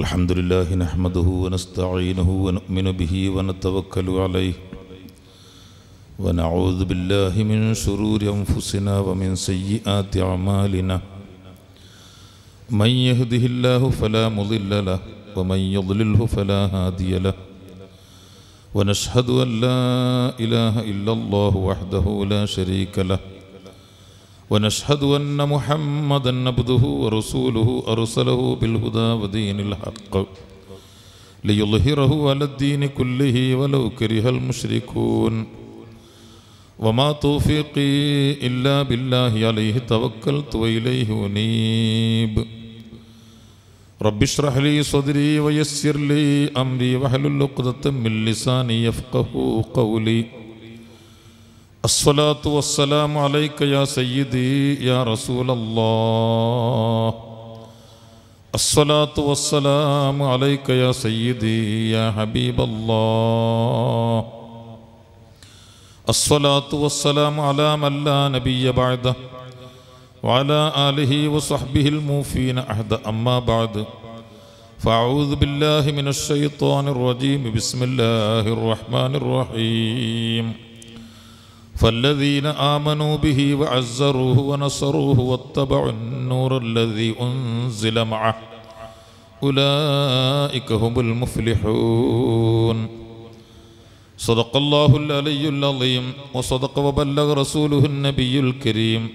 الحمد لله نحمده ونستعينه ونؤمن به ونتوكل عليه ونعوذ بالله من شرور أنفسنا ومن سيئات أعمالنا من يهده الله فلا مضل له ومن يضلله فلا هادي له ونشهد أن لا إله إلا الله وحده لا شريك له ونشهد أن محمدا عبده ورسوله أرسله بالهدى ودين الحق ليظهره على الدين كله ولو كره المشركون وما توفيقي إلا بالله عليه توكلت وإليه أنيب رب اشرح لي صدري ويسر لي أمري واحلل عقدة من لساني يفقه قولي الصلاة والسلام عليك يا سيدي يا رسول الله الصلاة والسلام عليك يا سيدي يا حبيب الله الصلاة والسلام على من لا نبي بعده وعلى آله وصحبه الموفين أحد أما بعد فأعوذ بالله من الشيطان الرجيم بسم الله الرحمن الرحيم فالذين آمنوا به وعزروه ونصروه واتبعوا النور الذي أنزل معه أولئك هم المفلحون صدق الله العلي العظيم وصدق وبلغ رسوله النبي الكريم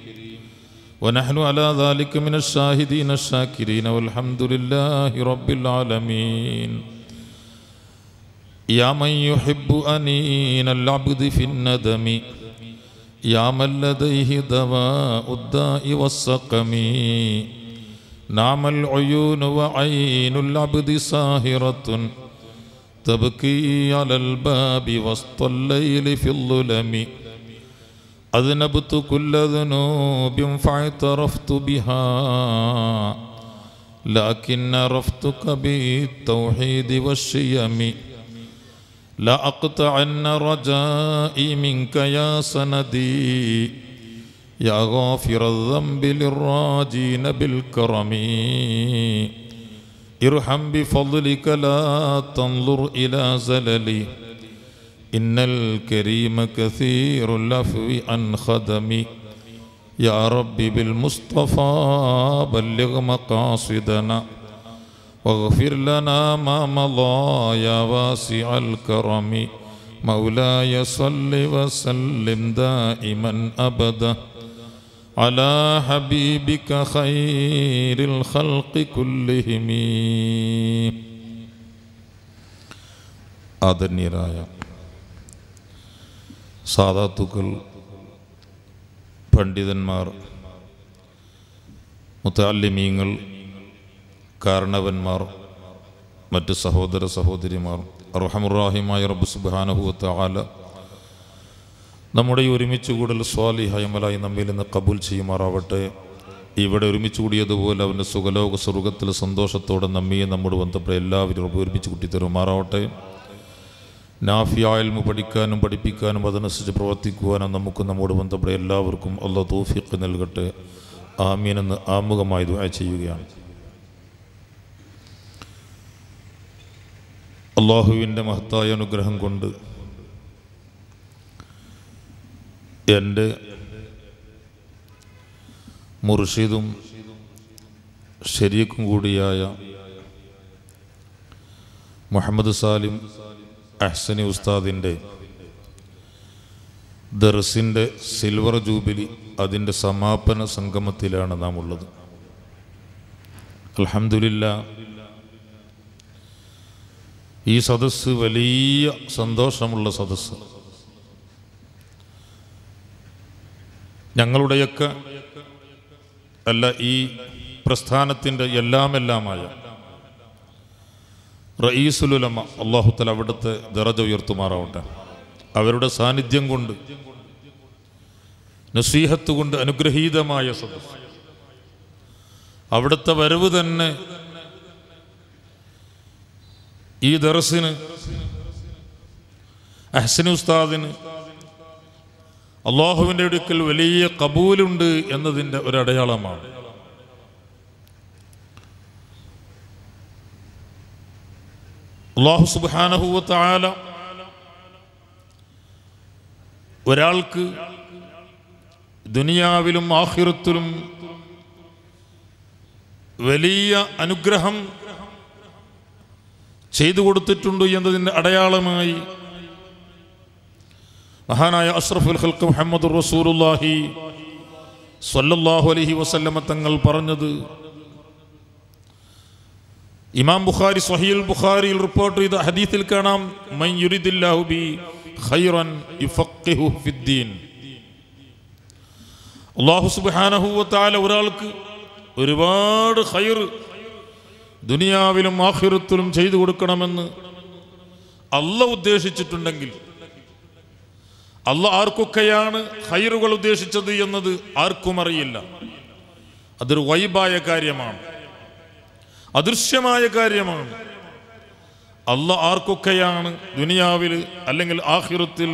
ونحن على ذلك من الشاهدين الشاكرين والحمد لله رب العالمين يا من يحب أنين العبد في الندم يا من لديه دواء الداء والسقم نعم العيون وعين العبد ساهرة تبكي على الباب وسط الليل في الظلم أذنبت كل ذنوب فاعترفت بها لكن عرفتك بالتوحيد والشيم لأقطعن رجائي منك يا سندي يا غافر الذنب للراجين بالكرم ارحم بفضلك لا تنظر إلى زللي إن الكريم كثير العفو عن خدمي يا ربي بالمصطفى بلغ مقاصدنا واغفر لنا ما مضى يا واسع الكرم مولاي صل وسلم دائما أبدا على حبيبك خير الخلق كلهم ആദരണീയരായ സാധാത്തുക്കൾ പണ്ഡിതന്മാർ മുത്താലിമീങ്ങൾ കാരണവന്മാർ മറ്റ് സഹോദര സഹോദരിമാർ അർഹമുറാഹിമായ റബ്ബ് സുബാനഹുത്ത ആല നമ്മുടെ ഈ ഒരുമിച്ച് കൂടൽ ഹൈമലായി നമ്മിൽ നിന്ന് കബൂൽ ചെയ്യുമാറാവട്ടെ ഇവിടെ ഒരുമിച്ച് കൂടിയതുപോലെ അവൻ്റെ സുഖലോക സ്വർഗത്തിൽ സന്തോഷത്തോടെ നമ്മിയെ നമ്മോട് ബന്ധപ്പെട്ട എല്ലാവരും റബ്ബ് ഒരുമിച്ച് കൂട്ടിത്തരുമാറാവട്ടെ നാഫിയായൽമ പഠിക്കാനും പഠിപ്പിക്കാനും അതനുസരിച്ച് പ്രവർത്തിക്കുവാനും നമുക്ക് നമ്മോട് ബന്ധപ്പെട്ട എല്ലാവർക്കും അള്ള തോഫിക്ക് നൽകട്ടെ ആമീനെന്ന് ആമുഖമായി ദുആ ചെയ്യുകയാണ് അള്ളാഹുവിൻ്റെ മഹത്തായ അനുഗ്രഹം കൊണ്ട് എൻ്റെ മുർഷിദും ഷരീക്കും കൂടിയായ മുഹമ്മദ് സാലിം അഹ്സനി ഉസ്താദിൻ്റെ ദർസിൻ്റെ സിൽവർ ജൂബിലി അതിൻ്റെ സമാപന സംഗമത്തിലാണ് നാം ഉള്ളത് അലഹമില്ല ഈ സദസ്സ് വലിയ സന്തോഷമുള്ള സദസ്സ് ഞങ്ങളുടെയൊക്കെ അല്ല ഈ പ്രസ്ഥാനത്തിൻ്റെ എല്ലാമെല്ലാമായ റയീസുലുലമ അള്ളാഹുത്തല അവിടുത്തെ ദറജ ഉയർത്തുമാറാവട്ടെ അവരുടെ സാന്നിധ്യം കൊണ്ട് നസീഹത്ത് കൊണ്ട് അനുഗ്രഹീതമായ സദസ്സ് അവിടുത്തെ വരവ് തന്നെ ഈ ദർസിന് അഹ്സൻ ഉസ്താദിന് അള്ളാഹുവിൻ്റെ അടുക്കൽ വലിയ കബൂലുണ്ട് എന്നതിൻ്റെ ഒരു അടയാളമാണ് അള്ളാഹു സുബാനഹുവത്തായാല ഒരാൾക്ക് ദുനിയാവിലും ആഹിറത്തിലും വലിയ അനുഗ്രഹം ചെയ്തു കൊടുത്തിട്ടുണ്ട് എന്നതിൻ്റെ അടയാളമായി മഹാനായ അഷ്റഫുൽ ഹൽക്ക് മുഹമ്മദ് റസൂറുല്ലാഹി സല്ലാഹു അലഹി വസല്ലമ തങ്ങൾ പറഞ്ഞത് ഇമാം ബുഖാരി സഹീൽ ബുഖാരിയിൽ റിപ്പോർട്ട് ചെയ്ത ഹദീത്തിൽ കാണാം ബി ഖൈറൻ യുഫഖിഹു ഫിദ്ദീൻ അള്ളാഹു സുബ്ഹാനഹു വതആല ഒരാൾക്ക് ഒരുപാട് ഖൈർ ദുനിയാവിലും ആഹിറത്തിലും ചെയ്തു കൊടുക്കണമെന്ന് അല്ല ഉദ്ദേശിച്ചിട്ടുണ്ടെങ്കിൽ അല്ല ആർക്കൊക്കെയാണ് ഹൈറുകൾ ഉദ്ദേശിച്ചത് എന്നത് ആർക്കും അറിയില്ല അതൊരു വൈബായ കാര്യമാണ് അദൃശ്യമായ കാര്യമാണ് അല്ല ആർക്കൊക്കെയാണ് ദുനിയാവിൽ അല്ലെങ്കിൽ ആഹിറത്തിൽ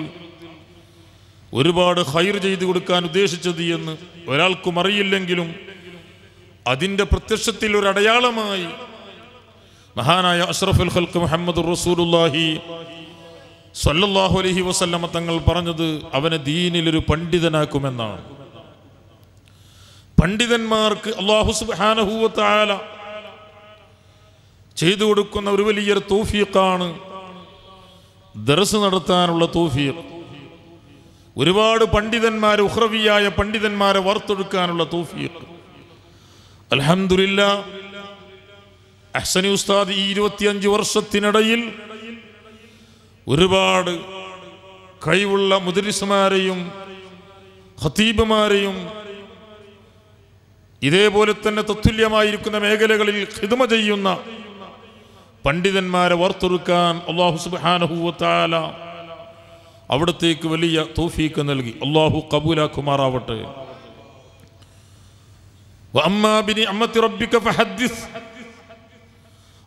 ഒരുപാട് ഹൈർ ചെയ്തു കൊടുക്കാൻ ഉദ്ദേശിച്ചത് എന്ന് ഒരാൾക്കും അറിയില്ലെങ്കിലും അതിൻ്റെ പ്രത്യക്ഷത്തിൽ ഒരു അടയാളമായി മഹാനായ അഷ്റഫുൽ ഹൽക്ക് മുഹമ്മദ് റസൂലുല്ലാഹി സല്ലല്ലാഹു അലഹി വസല്ലമ തങ്ങൾ പറഞ്ഞത് അവനെ ദീനിലൊരു പണ്ഡിതനാക്കുമെന്നാണ് പണ്ഡിതന്മാർക്ക് അള്ളാഹു സുബാനഹൂവത്തായാല ചെയ്തു കൊടുക്കുന്ന ഒരു വലിയൊരു തൗഫീഖാണ് ദർസ് നടത്താനുള്ള തൂഫീഖ് ഒരുപാട് പണ്ഡിതന്മാർ ഉഹ്രവിയായ പണ്ഡിതന്മാരെ വർത്തെടുക്കാനുള്ള തൂഫീഖ് അലഹമില്ല അഹ്സനി ഉസ്താദ് ഈ ഇരുപത്തിയഞ്ച് വർഷത്തിനിടയിൽ ഒരുപാട് കഴിവുള്ള മുദരിസുമാരെയും ഹതീബുമാരെയും ഇതേപോലെ തന്നെ തത്തുല്യമായിരിക്കുന്ന മേഖലകളിൽ ഹിതമ ചെയ്യുന്ന പണ്ഡിതന്മാരെ ഓർത്തെടുക്കാൻ അള്ളാഹു സുബാനഹുല അവിടത്തേക്ക് വലിയ തോഫീക്ക് നൽകി അള്ളാഹു കബൂലാക്കുമാറാവട്ടെ അമ്മാബിനി അമ്മത്തി റബ്ബിക്ക ഫഹദ്ദിസ്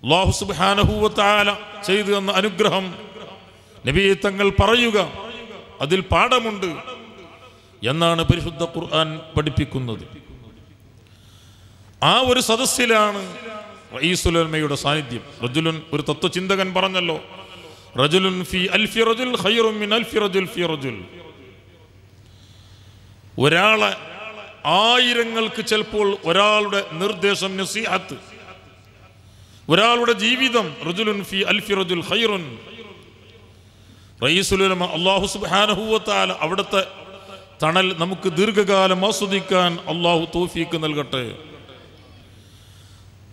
അള്ളാഹു സുബാനഹൂവത്താല ചെയ്തു തന്ന അനുഗ്രഹം നബിയെ തങ്ങൾ പറയുക അതിൽ പാഠമുണ്ട് എന്നാണ് പരിശുദ്ധ ഖുർആൻ പഠിപ്പിക്കുന്നത് ആ ഒരു സദസ്സിലാണ് റയീസുലമയുടെ സാന്നിധ്യം റജുലുൻ ഒരു തത്വചിന്തകൻ പറഞ്ഞല്ലോ റജുലുൻ ഫി അൽഫി റജുൽ ഹൈറും മിൻ അൽഫി റജുൽ ഫി റജുൽ ഒരാളെ ആയിരങ്ങൾക്ക് ചിലപ്പോൾ ഒരാളുടെ നിർദ്ദേശം നസീഹത്ത് ഒരാളുടെ ജീവിതം റുജുലുൻ ഫി അൽഫി റജുൽ ഹൈറുൻ റയീസുലുലമ അള്ളാഹു സുബാനഹുവത്താൽ അവിടുത്തെ തണൽ നമുക്ക് ദീർഘകാലം ആസ്വദിക്കാൻ അള്ളാഹു തോഫീക്ക് നൽകട്ടെ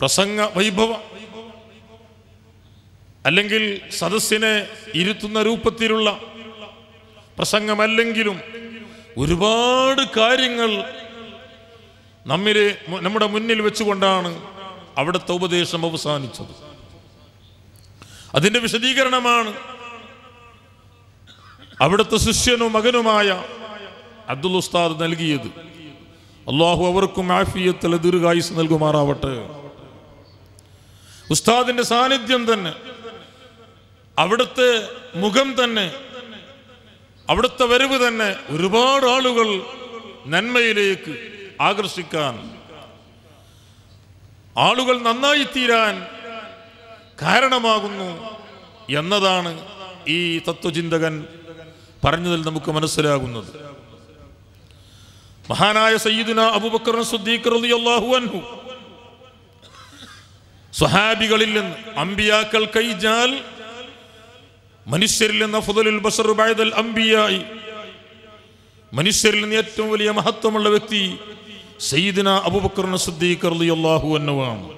പ്രസംഗ വൈഭവ അല്ലെങ്കിൽ സദസ്സിനെ ഇരുത്തുന്ന രൂപത്തിലുള്ള പ്രസംഗമല്ലെങ്കിലും ഒരുപാട് കാര്യങ്ങൾ നമ്മിലെ നമ്മുടെ മുന്നിൽ വെച്ചുകൊണ്ടാണ് അവിടുത്തെ ഉപദേശം അവസാനിച്ചത് അതിന്റെ വിശദീകരണമാണ് അവിടുത്തെ ശിഷ്യനും മകനുമായ അബ്ദുൽ ഉസ്താദ് നൽകിയത് അള്ളാഹു അവർക്കും ആഫിയത്തിലെ ദീർഘായുസ് നൽകുമാറാവട്ടെ ഉസ്താദിന്റെ സാന്നിധ്യം തന്നെ അവിടുത്തെ മുഖം തന്നെ അവിടുത്തെ വരവ് തന്നെ ഒരുപാട് ആളുകൾ നന്മയിലേക്ക് ആകർഷിക്കാൻ ആളുകൾ നന്നായി തീരാൻ കാരണമാകുന്നു എന്നതാണ് ഈ തത്വചിന്തകൻ പറഞ്ഞതിൽ നമുക്ക് മനസ്സിലാകുന്നത് മഹാനായ സയ്യിദുന അബുബക്കർ സുദ്ദീഖ് റളിയല്ലാഹു അൻഹു സ്വഹാബികളിൽ നിന്ന് അമ്പിയാക്കൾ കൈജാൽ മനുഷ്യരിൽ നിന്ന് ഫുദലുൽ ബഷർ അമ്പിയായി മനുഷ്യരിൽ നിന്ന് ഏറ്റവും വലിയ മഹത്വമുള്ള വ്യക്തി സയ്യിദിന അബുബക്കറിന് സിദ്ദീഖ് അർലി അള്ളാഹു എന്നുവാണ്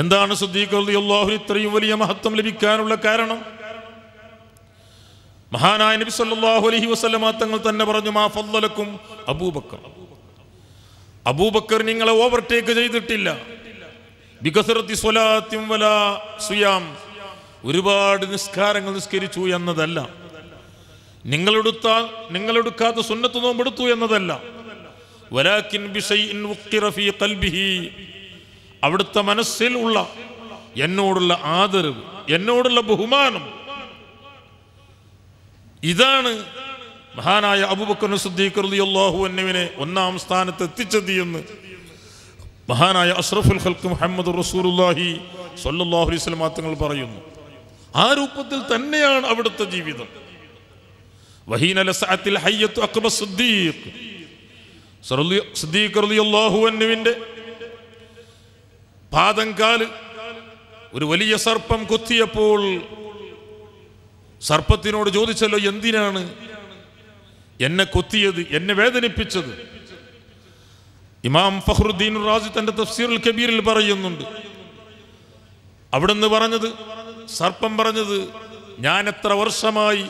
എന്താണ് സിദ്ദീഖ് അർലി അള്ളാഹു ഇത്രയും വലിയ മഹത്വം ലഭിക്കാനുള്ള കാരണം മഹാനായ നബി സല്ലല്ലാഹു അലൈഹി വസല്ലമ തങ്ങൾ തന്നെ പറഞ്ഞു മാ ഫല്ലലക്കും അബൂബക്കർ അബൂബക്കർ നിങ്ങളെ ഓവർടേക്ക് ചെയ്തിട്ടില്ല ബികസറത്തി സ്വലാത്യം വല സുയാം ഒരുപാട് നിസ്കാരങ്ങൾ നിസ്കരിച്ചു എന്നതല്ല നിങ്ങളെടുത്താൽ നിങ്ങളെടുക്കാത്ത സുന്നത്ത് നോമ്പെടുത്തു എന്നതല്ല വലാക്കിൻ ബിഷൈൻ ഫീ അവിടുത്തെ മനസ്സിൽ ഉള്ള എന്നോടുള്ള ആദരവ് എന്നോടുള്ള ബഹുമാനം ഇതാണ് മഹാനായ അബുബക്കർ സുദ്ദീഖ് റളിയല്ലാഹു അന്നുവിനെ ഒന്നാം സ്ഥാനത്ത് എത്തിച്ചത് എന്ന് മഹാനായ അഷ്റഫുൽ ഖൽക്ക് മുഹമ്മദ് റസൂലുല്ലാഹി സല്ലല്ലാഹു അലൈഹി വസല്ലം പറയുന്നു ആ രൂപത്തിൽ തന്നെയാണ് അവിടുത്തെ ജീവിതം വഹീനലസഅത്തിൽ ഹയ്യത്തു അക്ബർ സുദ്ദീഖ് പാദം കാല് ഒരു വലിയ സർപ്പം കൊത്തിയപ്പോൾ സർപ്പത്തിനോട് ചോദിച്ചല്ലോ എന്തിനാണ് എന്നെ കൊത്തിയത് എന്നെ വേദനിപ്പിച്ചത് ഇമാം ഫഹ്റുദ്ദീൻ റാസി തന്റെ തഫ്സീറുൽ കബീറിൽ പറയുന്നുണ്ട് അവിടുന്ന് പറഞ്ഞത് സർപ്പം പറഞ്ഞത് ഞാൻ എത്ര വർഷമായി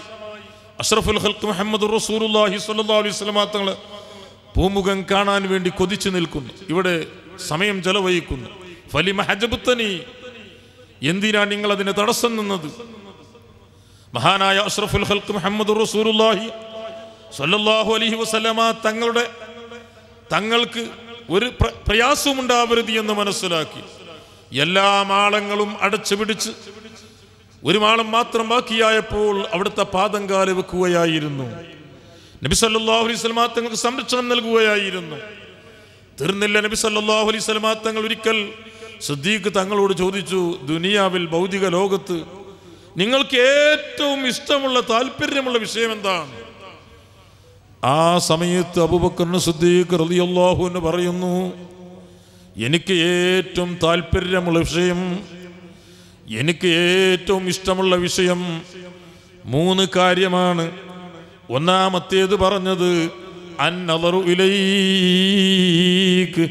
അഷ്റഫുൽ ഹൽക്ക് മുഹമ്മദ് അലൈഹി സ്വലാ അലൈഹി വസല്ലം തങ്ങളെ പൂമുഖം കാണാൻ വേണ്ടി കൊതിച്ചു നിൽക്കുന്നു ഇവിടെ സമയം ചെലവഴിക്കുന്നു ഫലിമ ഹജബുത്തനി എന്തിനാ നിങ്ങൾ അതിനെ തടസ്സം നിന്നത് മഹാനായ അഷ്റഫുൽ ഹൽക്ക് മുഹമ്മദ് റസൂലുല്ലാഹി സല്ലല്ലാഹു അലൈഹി വസല്ലമ തങ്ങളുടെ തങ്ങൾക്ക് ഒരു പ്രയാസവും ഉണ്ടാവരുത് എന്ന് മനസ്സിലാക്കി എല്ലാ മാളങ്ങളും അടച്ചു പിടിച്ച് ഒരു മാളം മാത്രം ബാക്കിയായപ്പോൾ അവിടുത്തെ പാദം കാല് വെക്കുകയായിരുന്നു നബി സല്ലാഹു അലൈഹി സ്വലമാ തങ്ങൾക്ക് സംരക്ഷണം നൽകുകയായിരുന്നു തീർന്നില്ല നബി സല്ലാഹു അലൈഹി സ്വലമാ തങ്ങൾ ഒരിക്കൽ സിദ്ദീഖ് തങ്ങളോട് ചോദിച്ചു ദുനിയാവിൽ ഭൗതിക ലോകത്ത് നിങ്ങൾക്ക് ഏറ്റവും ഇഷ്ടമുള്ള താല്പര്യമുള്ള വിഷയം എന്താണ് ആ സമയത്ത് അബുബക്കറിന് സിദ്ദീഖ് റലിയല്ലാഹു എന്ന് പറയുന്നു എനിക്ക് ഏറ്റവും താല്പര്യമുള്ള വിഷയം എനിക്ക് ഏറ്റവും ഇഷ്ടമുള്ള വിഷയം മൂന്ന് കാര്യമാണ് ഒന്നാമത്തേത് പറഞ്ഞത് അന്നതറു ഇലൈക്ക്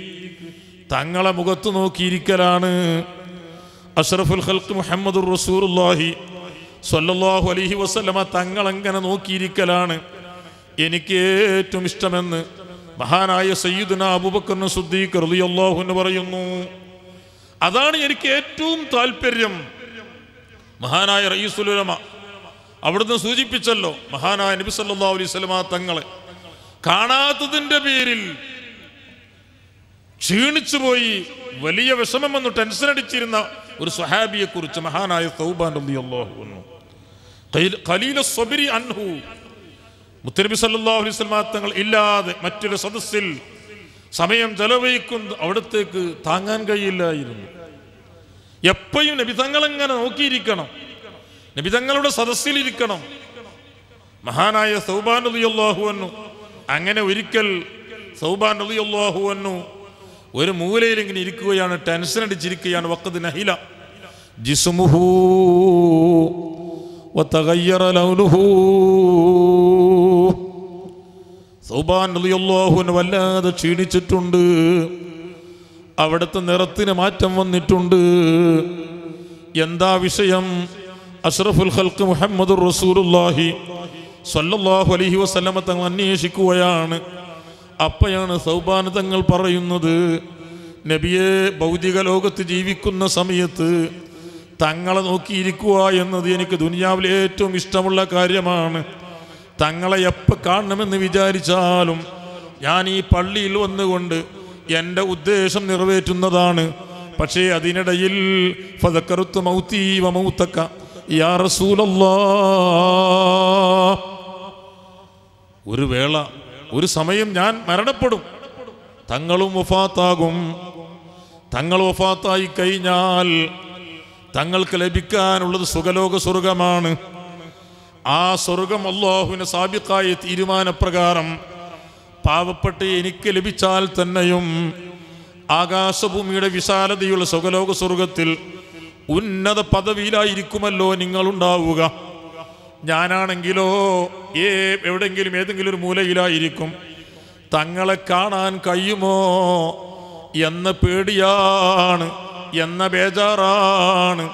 തങ്ങളെ മുഖത്ത് നോക്കിയിരിക്കലാണ് അഷ്റഫുൽ ഹൽക്ക് മുഹമ്മദ് റസൂർഹി സൊല്ലാഹു അലഹി വസ്ലമ തങ്ങളെങ്ങനെ നോക്കിയിരിക്കലാണ് എനിക്ക് ഏറ്റവും ഇഷ്ടമെന്ന് മഹാനായ സയ്യിദ്ന അബുബക്കറിന് സുദ്ദീഖ് റളിയല്ലാഹു എന്ന് പറയുന്നു അതാണ് എനിക്ക് ഏറ്റവും താല്പര്യം മഹാനായ റയീസുലമ അവിടുന്ന് സൂചിപ്പിച്ചല്ലോ മഹാനായ നബി സല്ലാ അലൈഹി വസല്ലമ തങ്ങളെ കാണാത്തതിൻ്റെ പേരിൽ ക്ഷീണിച്ചു പോയി വലിയ വിഷമം വന്നു ടെൻഷൻ അടിച്ചിരുന്ന ഒരു സ്വഹാബിയെ കുറിച്ച് മഹാനായ റളിയല്ലാഹു അൻഹു മുത്തനബി സല്ലാ അലൈഹി വസല്ലമ തങ്ങൾ ഇല്ലാതെ മറ്റൊരു സദസ്സിൽ സമയം ചെലവഴിക്കുന്ന അവിടത്തേക്ക് താങ്ങാൻ കഴിയില്ലായിരുന്നു എപ്പോഴും നബി തങ്ങൾ എങ്ങനെ നോക്കിയിരിക്കണം നബിതങ്ങളുടെ സദസ്സിലിരിക്കണം മഹാനായ സൗബാൻ അലിയുള്ളാഹു അൻഹു അങ്ങനെ ഒരിക്കൽ സൗബാൻ അലിയുള്ളാഹു അൻഹു ഒരു മൂലയിൽ ഇങ്ങനെ ഇരിക്കുകയാണ് ടെൻഷൻ അടിച്ചിരിക്കുകയാണ് വക്കത് നഹില ജിസ്മുഹു സൗബാൻ റളിയല്ലാഹുവിന് വല്ലാതെ ക്ഷീണിച്ചിട്ടുണ്ട് അവിടുത്തെ നിറത്തിന് മാറ്റം വന്നിട്ടുണ്ട് എന്താ വിഷയം അഷ്റഫുൽ ഖൽക്ക് മുഹമ്മദ് റസൂലുല്ലാഹി സല്ലല്ലാഹു അലൈഹി വസല്ലമ തങ്ങൾ അന്വേഷിക്കുകയാണ് അപ്പയാണ് സൗബാന തങ്ങൾ പറയുന്നത് നബിയെ ഭൗതിക ലോകത്ത് ജീവിക്കുന്ന സമയത്ത് തങ്ങളെ നോക്കിയിരിക്കുക എന്നത് എനിക്ക് ദുനിയാവിലെ ഏറ്റവും ഇഷ്ടമുള്ള കാര്യമാണ് തങ്ങളെ എപ്പോൾ കാണണമെന്ന് വിചാരിച്ചാലും ഞാൻ ഈ പള്ളിയിൽ വന്നുകൊണ്ട് എൻ്റെ ഉദ്ദേശം നിറവേറ്റുന്നതാണ് പക്ഷേ അതിനിടയിൽ ഫതക്കറുത്ത് മൗത്തീവ മൗത്തക്ക യാ റസൂലല്ലാ ഒരു വേള ഒരു സമയം ഞാൻ മരണപ്പെടും തങ്ങളും വഫാത്താകും തങ്ങൾ വഫാത്തായി കഴിഞ്ഞാൽ തങ്ങൾക്ക് ലഭിക്കാനുള്ളത് സുഖലോക സ്വർഗമാണ് ആ സ്വർഗം അള്ളാഹുവിന് സാബിക്കായ തീരുമാനപ്രകാരം പാവപ്പെട്ട് എനിക്ക് ലഭിച്ചാൽ തന്നെയും ആകാശഭൂമിയുടെ വിശാലതയുള്ള സുഖലോക സ്വർഗത്തിൽ ഉന്നത പദവിയിലായിരിക്കുമല്ലോ നിങ്ങളുണ്ടാവുക ഞാനാണെങ്കിലോ ഏ എവിടെങ്കിലും ഏതെങ്കിലും ഒരു മൂലയിലായിരിക്കും തങ്ങളെ കാണാൻ കഴിയുമോ എന്ന പേടിയാണ് എന്ന ബേജാറാണ്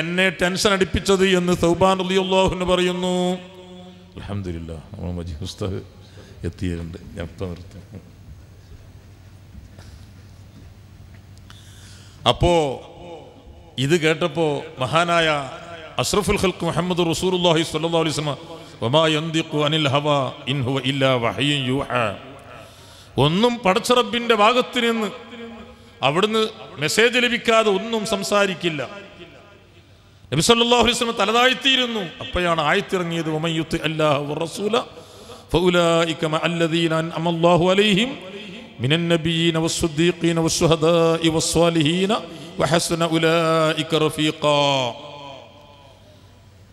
എന്നെ ടെൻഷൻ അടിപ്പിച്ചത് എന്ന് സൗബാൻ അലിയുള്ളാഹുന്ന് പറയുന്നു അലഹമില്ല എത്തിയിട്ടുണ്ട് നിർത്ത നിർത്തി ഇത് കേട്ടപ്പോൾ മഹാനായ അഷ്റഫുൽ ഹൽക്ക് മുഹമ്മദ് റസൂർല്ലാഹി സ്വല്ലാ അലിസ്മ അനിൽ ഹവ ഇൻഹു ഇല്ല വഹയും യൂഹ ഒന്നും റബ്ബിന്റെ ഭാഗത്ത് നിന്ന് അവിടുന്ന് മെസ്സേജ് ലഭിക്കാതെ ഒന്നും സംസാരിക്കില്ല നബി സല്ലാഹു അലൈസ്മ തലതാഴ്ത്തിയിരുന്നു അപ്പോഴാണ് ആയത്തിറങ്ങിയത് ഒമയ്യുത്ത് അല്ലാഹു റസൂല فأولئك مع الذين أنعم الله عليهم നബിയീന النبيين والصديقين والشهداء വഹസന ഉലായിക്ക റഫീഖ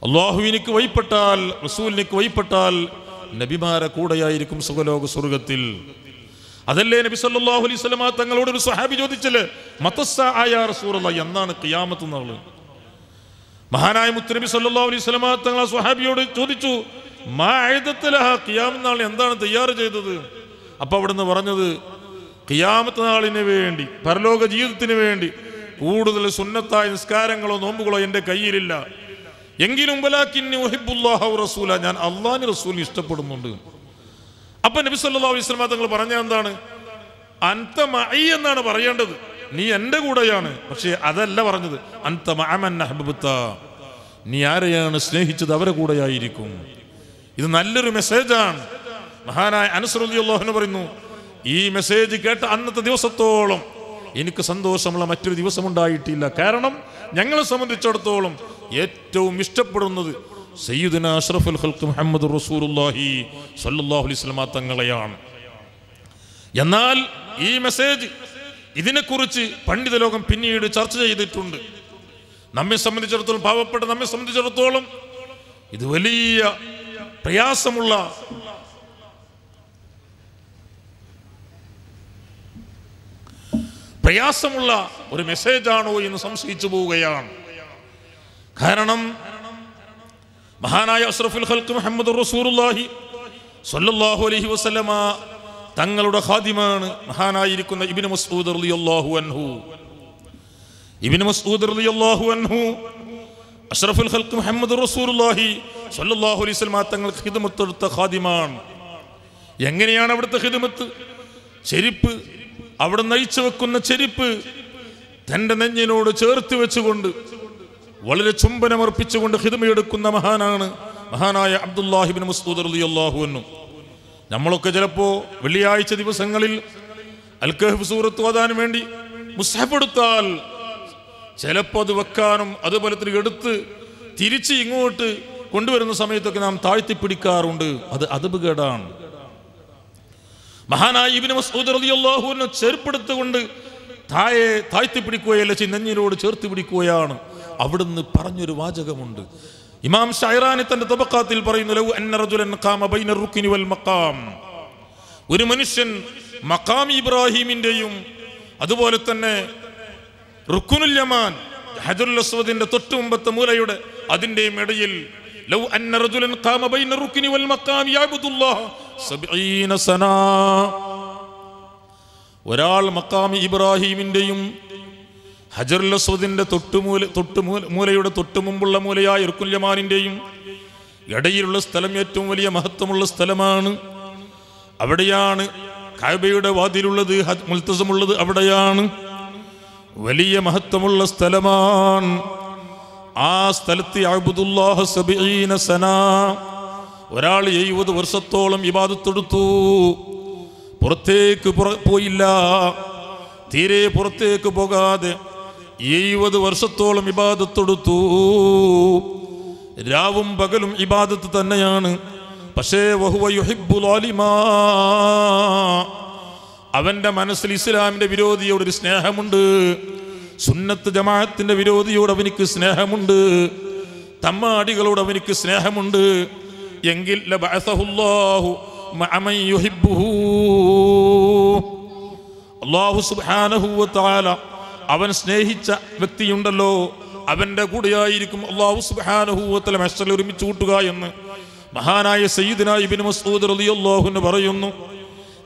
അള്ളാഹുവിനിക്ക് വൈപ്പെട്ടാൽ റസൂലിനിക്ക് വൈപ്പെട്ടാൽ നബിമാരെ കൂടെയായിരിക്കും സുഖലോക സ്വർഗത്തിൽ അതല്ലേ നബി സല്ലാഹു അലൈഹി സ്വലമ തങ്ങളോട് ഒരു സഹാബി ചോദിച്ചല്ലേ മതസ്സ ആയ റസൂറല്ല എന്നാണ് കിയാമത്ത് നാള് മഹാനായ നബി സല്ലാഹു അലൈഹി സ്വലമ തങ്ങൾ ആ സുഹാബിയോട് ചോദിച്ചു കിയാമത്ത് നാൾ എന്താണ് തയ്യാർ ചെയ്തത് അപ്പൊ അവിടുന്ന് പറഞ്ഞത് കിയാമത്ത് നാളിന് വേണ്ടി പരലോക ജീവിതത്തിന് വേണ്ടി കൂടുതൽ സുന്നത്തായ നിസ്കാരങ്ങളോ നോമ്പുകളോ എൻ്റെ കയ്യിലില്ല എങ്കിലും റസൂല ഞാൻ അള്ളാഹ് റസൂലിനെ ഇഷ്ടപ്പെടുന്നുണ്ട് അപ്പൊ നബി സല്ലാ വസ്ലമ തങ്ങൾ പറഞ്ഞ എന്താണ് അന്തമായി എന്നാണ് പറയേണ്ടത് നീ എൻ്റെ കൂടെയാണ് പക്ഷേ അതല്ല പറഞ്ഞത് അന്തമഅമന്നഹബുത്ത നീ ആരെയാണ് സ്നേഹിച്ചത് അവരെ കൂടെയായിരിക്കും ഇത് നല്ലൊരു മെസ്സേജാണ് മഹാനായ അനുസൃതി അള്ളാഹുന് പറയുന്നു ഈ മെസ്സേജ് കേട്ട അന്നത്തെ ദിവസത്തോളം എനിക്ക് സന്തോഷമുള്ള മറ്റൊരു ദിവസമുണ്ടായിട്ടില്ല കാരണം ഞങ്ങളെ സംബന്ധിച്ചിടത്തോളം ഏറ്റവും ഇഷ്ടപ്പെടുന്നത് സയ്യിദിന അഷ്റഫുൽ ഹൽക്ക് മുഹമ്മദ് റസൂലുല്ലാഹി അലൈഹി അലൈസ്ലാമ തങ്ങളെയാണ് എന്നാൽ ഈ മെസ്സേജ് ഇതിനെക്കുറിച്ച് പണ്ഡിത ലോകം പിന്നീട് ചർച്ച ചെയ്തിട്ടുണ്ട് നമ്മെ സംബന്ധിച്ചിടത്തോളം പാവപ്പെട്ട നമ്മെ സംബന്ധിച്ചിടത്തോളം ഇത് വലിയ പ്രയാസമുള്ള പ്രയാസമുള്ള ഒരു മെസ്സേജാണോ എന്ന് സംശയിച്ചു പോവുകയാണ് കാരണം മഹാനായ അഷ്റഫുൽ ഹൽക്ക് മുഹമ്മദ് റസൂറുല്ലാഹി സൊല്ലാഹു അലൈഹി വസല്ലമ തങ്ങളുടെ ഹാദിമാണ് മഹാനായിരിക്കുന്ന ഇബിന് മസ്ഊദ് റളിയല്ലാഹു അൻഹു ഇബിന് മസ്ഊദ് റളിയല്ലാഹു അൻഹു അഷ്റഫുൽ ഹൽക്ക് മുഹമ്മദ് റസൂറുല്ലാഹി സൊല്ലാഹു അലൈഹി സ്വലമ തങ്ങൾക്ക് ഹിദമത്തെടുത്ത ഹാദിമാണ് എങ്ങനെയാണ് അവിടുത്തെ ഹിദമത്ത് ചെരിപ്പ് അവിടെ നയിച്ചു വെക്കുന്ന ചെരിപ്പ് തന്റെ നെഞ്ഞിനോട് ചേർത്ത് വെച്ചുകൊണ്ട് വളരെ ചുംബനമർപ്പിച്ചുകൊണ്ട് ഹിതമയെടുക്കുന്ന മഹാനാണ് മഹാനായ അബ്ദുല്ലാഹിബിൻ മുസ്തൂദ് റളിയല്ലാഹു അൻഹു നമ്മളൊക്കെ ചിലപ്പോ വെള്ളിയാഴ്ച ദിവസങ്ങളിൽ അൽക്കഹബ് സൂറത്ത് ഓതാൻ വേണ്ടി മുസ്ഹപ്പെടുത്താൽ ചിലപ്പോൾ അത് വെക്കാനും അതുപോലെ തന്നെ എടുത്ത് തിരിച്ച് ഇങ്ങോട്ട് കൊണ്ടുവരുന്ന സമയത്തൊക്കെ നാം പിടിക്കാറുണ്ട് അത് അതബ് കേടാണ് മഹാനായ ഇബിന് മസൂദ് റലിയല്ലാഹുവിനെ ചേർപ്പെടുത്തുകൊണ്ട് തായെ താഴ്ത്തി പിടിക്കുകയല്ല ചെയ്യും ചേർത്ത് പിടിക്കുകയാണ് അവിടുന്ന് പറഞ്ഞൊരു വാചകമുണ്ട് ഇമാം ഷൈറാനി തന്റെ തബക്കാത്തിൽ പറയുന്നു ഒരു മനുഷ്യൻ മക്കാം ഇബ്രാഹിമിന്റെയും അതുപോലെ തന്നെ റുക്കുനുൽ യമാൻ ഹജുൽ അസ്വദിന്റെ തൊട്ടുമുമ്പത്തെ മൂലയുടെ അതിൻ്റെയും ഇടയിൽ ലൗ അന്ന റജുലൻ ഖാമ ബൈന റുക്നി വൽ മഖാം യഅബ്ദുല്ലാഹ് 70 സന ഒരാൾ മക്കാമി ഇബ്രാഹീമിൻ്റെയും ഹജറുല്ലസ്വദിൻ്റെ തൊട്ടുമൂല തൊട്ടുമൂല മൂലയുടെ തൊട്ടുമുമ്പുള്ള മൂലയായ ഇർക്കുൽ ഇടയിലുള്ള സ്ഥലം ഏറ്റവും വലിയ മഹത്വമുള്ള സ്ഥലമാണ് അവിടെയാണ് കായബയുടെ വാതിലുള്ളത് മുൽത്തസമുള്ളത് അവിടെയാണ് വലിയ മഹത്വമുള്ള സ്ഥലമാണ് ആ സ്ഥലത്ത് ഒരാൾ എഴുപത് വർഷത്തോളം വിവാദത്തെടുത്തു പുറത്തേക്ക് പോയില്ല തീരെ പുറത്തേക്ക് പോകാതെ എഴുപത് വർഷത്തോളം വിവാദത്തെടുത്തു രാവും പകലും ഇബാദത്ത് തന്നെയാണ് പക്ഷേ അവന്റെ മനസ്സിൽ ഇസ്ലാമിന്റെ വിരോധിയോടൊരു സ്നേഹമുണ്ട് സുന്നത്ത് ജമാഅത്തിന്റെ വിരോധിയോട് അവനിക്ക് സ്നേഹമുണ്ട് തമ്മാടികളോട് അവനിക്ക് സ്നേഹമുണ്ട് എങ്കിൽ അവൻ സ്നേഹിച്ച വ്യക്തിയുണ്ടല്ലോ അവന്റെ കൂടെയായിരിക്കും അള്ളാഹു സുബാനഹുവത്തല മെഷൽ ഒരുമിച്ച് കൂട്ടുക എന്ന് മഹാനായ സയ്യിദിന ഇബിൻ മസൂദ് റലിയല്ലാഹുന്ന് പറയുന്നു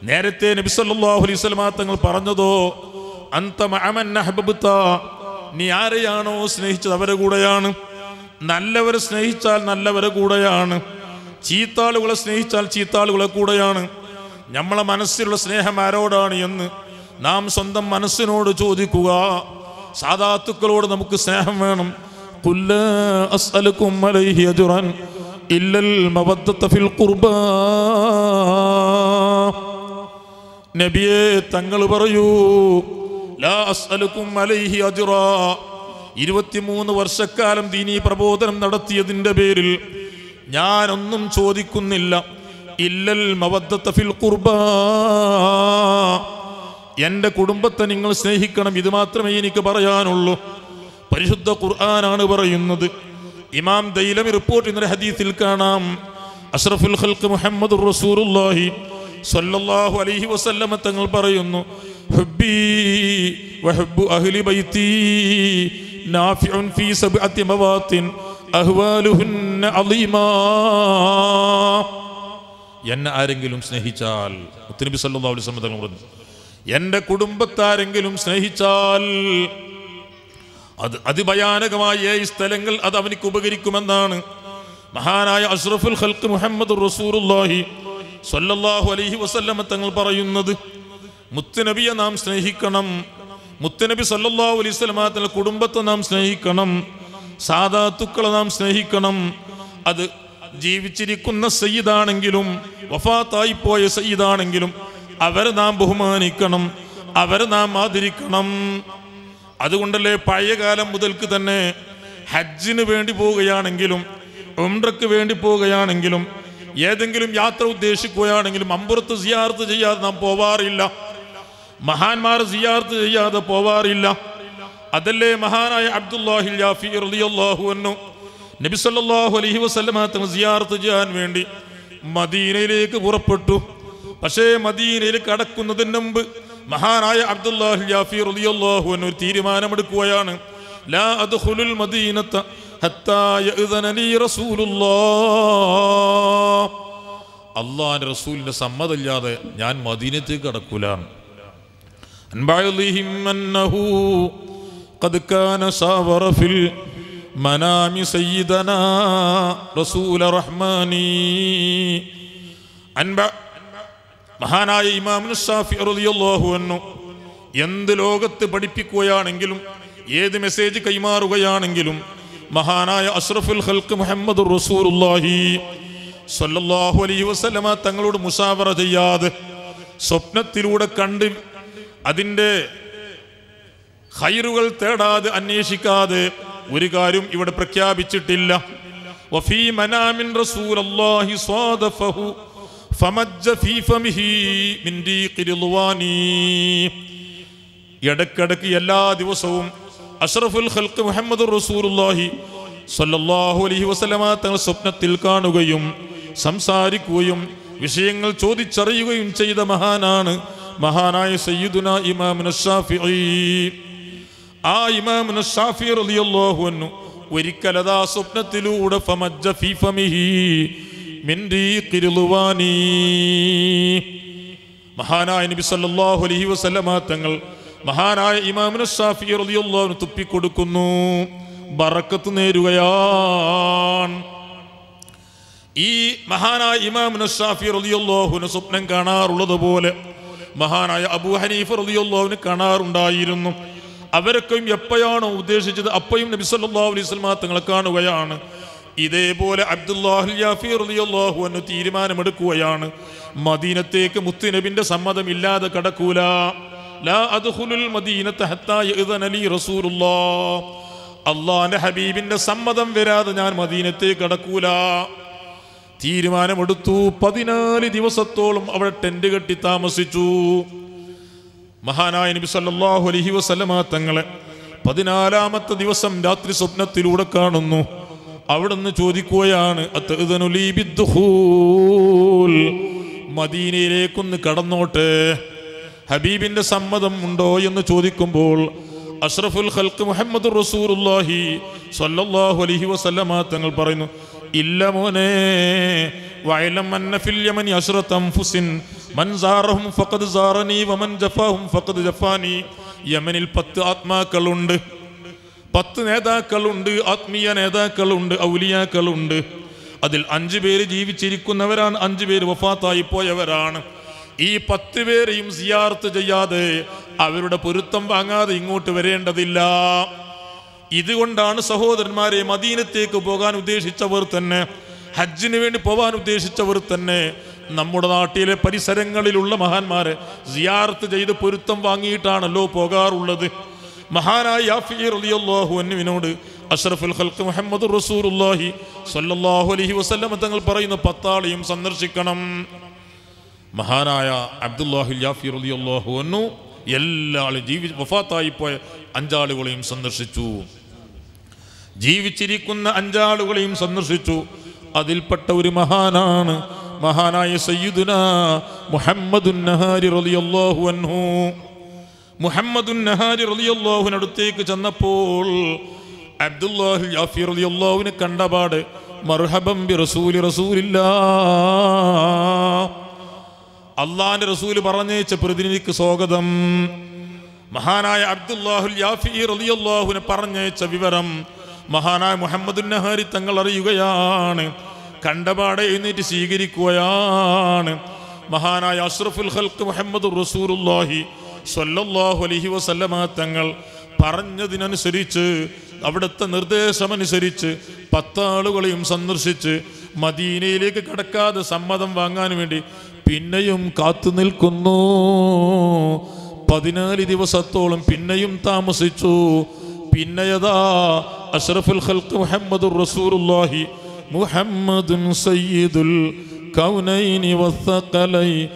നേരത്തെ നബിസല്ലാഹു അലൈഹി സ്വലമാ തങ്ങൾ പറഞ്ഞതോ നീ ആരെയാണോ സ്നേഹിച്ചത് അവരെ കൂടെയാണ് നല്ലവരെ സ്നേഹിച്ചാൽ നല്ലവരെ കൂടെയാണ് ചീത്താളുകളെ സ്നേഹിച്ചാൽ ചീത്താളുകളെ കൂടെയാണ് നമ്മളെ മനസ്സിലുള്ള സ്നേഹം ആരോടാണ് എന്ന് നാം സ്വന്തം മനസ്സിനോട് ചോദിക്കുക സാധാത്തുക്കളോട് നമുക്ക് സ്നേഹം വേണം നബിയെ തങ്ങൾ പറയൂ ഇരുപത്തിമൂന്ന് വർഷക്കാലം ദീനീ പ്രബോധനം നടത്തിയതിൻ്റെ പേരിൽ ഞാനൊന്നും ചോദിക്കുന്നില്ല ഇല്ലൽ മവദ്ദത്തഫിൽ കുർബ എൻ്റെ കുടുംബത്തെ നിങ്ങൾ സ്നേഹിക്കണം ഇത് മാത്രമേ എനിക്ക് പറയാനുള്ളൂ പരിശുദ്ധ ഖുർആനാണ് പറയുന്നത് ഇമാം ദൈലമി റിപ്പോർട്ട് ഇന്നലെ ഹദീസിൽ കാണാം അഷ്റഫുൽ ഖൽക്ക് മുഹമ്മദ് റസൂറുല്ലാഹി സല്ലല്ലാഹു അലൈഹി വസല്ലമ തങ്ങൾ പറയുന്നു حبي وحب أهل بيتي نافع في سبعة مواطن അഹ്വാലുഹുന്ന അലീമാ എന്നെ ആരെങ്കിലും സ്നേഹിച്ചാൽ മുത്തുനബി സല്ലല്ലാഹു അലൈഹി വസല്ലം പറഞ്ഞു എൻ്റെ കുടുംബത്താരെങ്കിലും സ്നേഹിച്ചാൽ അത് അതിഭയാനകമായ ഈ സ്ഥലങ്ങൾ അത് അവനിക്ക് ഉപകരിക്കുമെന്നാണ് മഹാനായ അഷ്റഫുൽ ഖൽക്ക് മുഹമ്മദ് റസൂറുല്ലാഹി സല്ലല്ലാഹു അലൈഹി വസല്ലം തങ്ങൾ പറയുന്നത് മുത്തുനബിയെ നാം സ്നേഹിക്കണം മുത്തുനബി സല്ലാ അലൈസ്മാത്തിൻ്റെ കുടുംബത്തെ നാം സ്നേഹിക്കണം സാധാത്തുക്കളെ നാം സ്നേഹിക്കണം അത് ജീവിച്ചിരിക്കുന്ന സയ്യിദാണെങ്കിലും പോയ സയ്യിദാണെങ്കിലും അവരെ നാം ബഹുമാനിക്കണം അവരെ നാം ആദരിക്കണം അതുകൊണ്ടല്ലേ പഴയകാലം മുതൽക്ക് തന്നെ ഹജ്ജിന് വേണ്ടി പോവുകയാണെങ്കിലും ഉംറയ്ക്ക് വേണ്ടി പോവുകയാണെങ്കിലും ഏതെങ്കിലും യാത്ര ഉദ്ദേശിക്കുകയാണെങ്കിലും അമ്പുറത്ത് സിയാർത്ത് ചെയ്യാതെ നാം പോവാറില്ല മഹാന്മാർ സിയാർത്ത് ചെയ്യാതെ പോവാറില്ല അതല്ലേ മഹാനായ അബ്ദുല്ലാഹി ജാഫി റളിയല്ലാഹു നബി സല്ലല്ലാഹു അലൈഹി വസല്ലമ സിയാർത്ത് ചെയ്യാൻ വേണ്ടി മദീനയിലേക്ക് പുറപ്പെട്ടു പക്ഷേ മദീനയിൽ കടക്കുന്നതിന് മുമ്പ് മഹാനായ അബ്ദുല്ലാഹി ജാഫി റളിയല്ലാഹു അന്നു തീരുമാനമെടുക്കുകയാണ് ലാ അദ്ഖുലുൽ മദീനത ഹത്താ യഅ്ദനലി റസൂലുള്ളാഹ് അള്ളാഹിൻ്റെ റസൂലിൻ്റെ സമ്മതമില്ലാതെ ഞാൻ മദീനത്തേക്ക് കടക്കൂലാണ് قد كان سيدنا رسول മഹാനായ ഇമാമുൻ റളിയല്ലാഹു അൻഹു എന്ത് ലോകത്ത് പഠിപ്പിക്കുകയാണെങ്കിലും ഏത് മെസ്സേജ് കൈമാറുകയാണെങ്കിലും മഹാനായ അഷ്റഫുൽ ഹൽക്ക് മുഹമ്മദ് റസൂലുള്ളാഹി സല്ലല്ലാഹു അലൈഹി വസല്ലമ തങ്ങളോട് മുസാവറ ചെയ്യാതെ സ്വപ്നത്തിലൂടെ കണ്ട് അതിൻ്റെ ഹൈറുകൾ തേടാതെ അന്വേഷിക്കാതെ ഒരു കാര്യം ഇവിടെ പ്രഖ്യാപിച്ചിട്ടില്ല ഇടക്കിടക്ക് എല്ലാ ദിവസവും അഷ്റഫുൽ ഖൽക്ക് മുഹമ്മദ് റസൂലുള്ളാഹി സല്ലല്ലാഹു അലൈഹി വസല്ലമ തങ്ങൾ സ്വപ്നത്തിൽ കാണുകയും സംസാരിക്കുകയും വിഷയങ്ങൾ ചോദിച്ചറിയുകയും ചെയ്ത മഹാനാണ് മഹാനായ സയ്യിദുന ഇമാം നഷാഫി ആ ഇമാം നഷാഫി റളിയല്ലാഹു അൻഹു ഒരിക്കലതാ സ്വപ്നത്തിലൂടെ ഫമജ്ജ ഫീ ഫമിഹി മിൻ റീഖി റുവാനി മഹാനായ നബി സല്ലല്ലാഹു അലൈഹി വസല്ലമ തങ്ങൾ മഹാനായ ഇമാമിന് ഷാഫി റളിയല്ലാഹു കൊടുക്കുന്നു ബറക്കത്ത് നേരുകയാണ് ഈ മഹാനായ ഇമാമിന് ഷാഫി റളിയല്ലാഹുവിന് സ്വപ്നം കാണാറുള്ളത് പോലെ മഹാനായ അബൂ ഹനീഫ് റലിയുള്ളവന് കാണാറുണ്ടായിരുന്നു അവരൊക്കെയും എപ്പോഴാണോ ഉദ്ദേശിച്ചത് അപ്പയും നബി സല്ലാ അലൈസ്മ തങ്ങളെ കാണുകയാണ് ഇതേപോലെ അബ്ദുല്ലാഹുലിയാഫി റലിയുള്ളാഹു എന്ന് തീരുമാനമെടുക്കുകയാണ് മദീനത്തേക്ക് മുത്തുനബിന്റെ സമ്മതം ഇല്ലാതെ കടക്കൂല ലാ അദ്ഖുലുൽ ഹത്താ സമ്മതം വരാതെ ഞാൻ മദീനത്തേക്ക് കടക്കൂല തീരുമാനമെടുത്തു പതിനാല് ദിവസത്തോളം അവിടെ ടെന്റ് കെട്ടി താമസിച്ചു മഹാനായ നബി സല്ലാഹു അലഹി വസ്ലമ തങ്ങളെ പതിനാലാമത്തെ ദിവസം രാത്രി സ്വപ്നത്തിലൂടെ കാണുന്നു അവിടുന്ന് ചോദിക്കുകയാണ് മദീനയിലേക്കൊന്ന് കടന്നോട്ടെ ഹബീബിന്റെ സമ്മതം ഉണ്ടോ എന്ന് ചോദിക്കുമ്പോൾ അഷ്റഫുൽ ഖൽക്ക് മുഹമ്മദ് റസൂർ അലഹി വസല്ലമ തങ്ങൾ പറയുന്നു ഇല്ല മോനെ വയലം അന്നഫിൽ യമൻ അശ്രത്തം മൻ സാറഹും ഫഖദ് സാറനി വമൻ ജഫാഹും ഫഖദ് ജഫാനി യമനിൽ പത്ത് ആത്മാക്കളുണ്ട് പത്ത് നേതാക്കളുണ്ട് ആത്മീയ നേതാക്കളുണ്ട് ഔലിയാക്കളുണ്ട് അതിൽ അഞ്ചു പേര് ജീവിച്ചിരിക്കുന്നവരാണ് അഞ്ചു പേര് വഫാത്തായി പോയവരാണ് ഈ പത്ത് പേരെയും സിയാർത്ത് ചെയ്യാതെ അവരുടെ പൊരുത്തം വാങ്ങാതെ ഇങ്ങോട്ട് വരേണ്ടതില്ല ഇതുകൊണ്ടാണ് സഹോദരന്മാരെ മദീനത്തേക്ക് പോകാൻ ഉദ്ദേശിച്ചവർ തന്നെ ഹജ്ജിന് വേണ്ടി പോകാൻ ഉദ്ദേശിച്ചവർ തന്നെ നമ്മുടെ നാട്ടിലെ പരിസരങ്ങളിലുള്ള മഹാന്മാരെ സിയാർത്ത് ചെയ്ത് പൊരുത്തം വാങ്ങിയിട്ടാണല്ലോ പോകാറുള്ളത് മഹാനായ യാഫിർ അലിയല്ലാഹു അഷ്റഫുൽ ഖൽക്ക് മുഹമ്മദ് റസൂർഹി സല്ലല്ലാഹു അലൈഹി വസല്ലം തങ്ങൾ പറയുന്ന പത്താളിയും സന്ദർശിക്കണം മഹാനായ അബ്ദുല്ലാഹു യാഫിർ അലിയല്ലാഹു അന്നു എല്ലാ ആളും ജീവി വഫാത്തായി പോയ അഞ്ചാളുകളെയും സന്ദർശിച്ചു ജീവിച്ചിരിക്കുന്ന അഞ്ചാളുകളെയും സന്ദർശിച്ചു അതിൽപ്പെട്ട ഒരു മഹാനാണ് മഹാനായ സയ്യിദുന മുഹമ്മദുൻ നഹാരി റളിയല്ലാഹു അൻഹു മുഹമ്മദുൻ നഹാരി അടുത്തേക്ക് ചെന്നപ്പോൾ അബ്ദുല്ലാഹി ജാഫി റളിയല്ലാഹുവിനെ കണ്ടപാട് മർഹബം ബി റസൂലി റസൂലില്ലാ അള്ളാഹിൻ്റെ റസൂൽ പറഞ്ഞേച്ച പ്രതിനിധിക്ക് സ്വാഗതം മഹാനായ അബ്ദുല്ലാഹുൽ ജാഫി റളിയല്ലാഹുവിനെ പറഞ്ഞേച്ച വിവരം മഹാനായ മുഹമ്മദ് നഹാരി തങ്ങൾ അറിയുകയാണ് കണ്ടപാടെ എഴുന്നേറ്റ് സ്വീകരിക്കുകയാണ് മഹാനായ അഷ്റഫുൽ ഹൽക്ക് മുഹമ്മദ് റസൂറുല്ലാഹി സൊല്ലാഹു അലഹി വസല്ലമ തങ്ങൾ പറഞ്ഞതിനനുസരിച്ച് അവിടുത്തെ നിർദ്ദേശമനുസരിച്ച് പത്താളുകളെയും സന്ദർശിച്ച് മദീനയിലേക്ക് കടക്കാതെ സമ്മതം വാങ്ങാൻ വേണ്ടി പിന്നെയും കാത്തു നിൽക്കുന്നു പതിനാല് ദിവസത്തോളം പിന്നെയും താമസിച്ചു പിന്നെയതാ أشرف الخلق محمد رسول الله محمد سيد الكونين والثقلين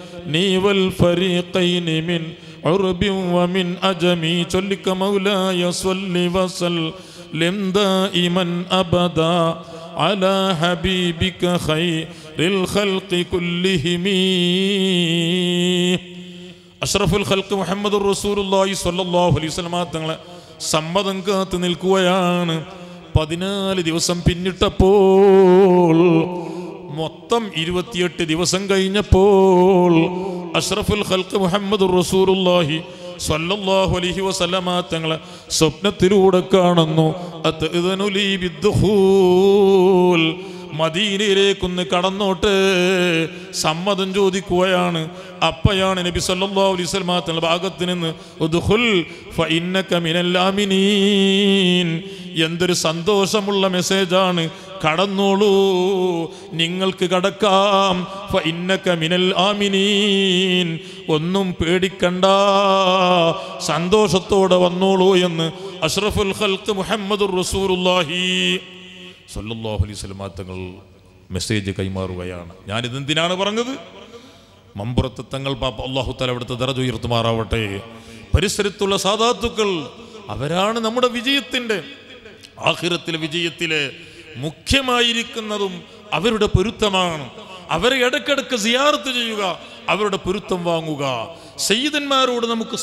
والفريقين من عرب ومن أجمي تلك مولاي صل وسلم دائما أبدا على حبيبك خير الخلق كلهم أشرف الخلق محمد رسول الله صلى الله عليه وسلم സമ്മതം കാത്തു നിൽക്കുകയാണ് പതിനാല് ദിവസം പിന്നിട്ടപ്പോൾ മൊത്തം ഇരുപത്തിയെട്ട് ദിവസം കഴിഞ്ഞപ്പോൾ അഷ്റഫുൽ ഹൽക്ക് മുഹമ്മദ് റസൂറുല്ലാഹി സല്ലല്ലാഹു അലൈഹി വസല്ലമ തങ്ങളെ സ്വപ്നത്തിലൂടെ കാണുന്നു അത്അദനുലി ബിദ്ദുഹൂൽ മദീനയിലേക്കൊന്ന് കടന്നോട്ട് സമ്മതം ചോദിക്കുകയാണ് അപ്പയാണ് നബി സല്ലാ അലൈസ്മാ തങ്ങളുടെ ഭാഗത്ത് നിന്ന് എന്തൊരു സന്തോഷമുള്ള മെസ്സേജാണ് കടന്നോളൂ നിങ്ങൾക്ക് കടക്കാം ഫഇന്നക മിനൽ ആമിനീൻ ഒന്നും പേടിക്കണ്ട സന്തോഷത്തോടെ വന്നോളൂ എന്ന് അഷ്റഫുൽ ഖൽക്ക് മുഹമ്മദ് റസൂലുള്ളാഹി സൊല്ലാഹു അലൈഹി സ്വലമാങ്ങൾ മെസ്സേജ് കൈമാറുകയാണ് ഞാനിതെന്തിനാണ് പറഞ്ഞത് മമ്പുറത്ത് തങ്ങൾ പാപ്പ അള്ളാഹു തല അവിടുത്തെ ദറ ഉയർത്തുമാറാവട്ടെ പരിസരത്തുള്ള സാധാത്തുക്കൾ അവരാണ് നമ്മുടെ വിജയത്തിൻ്റെ ആഹിരത്തിലെ വിജയത്തിലെ മുഖ്യമായിരിക്കുന്നതും അവരുടെ പൊരുത്തമാണ് അവരെ ഇടയ്ക്കിടയ്ക്ക് സിയാർത്ത് ചെയ്യുക അവരുടെ പൊരുത്തം വാങ്ങുക സയ്യിദന്മാരോട് നമുക്ക്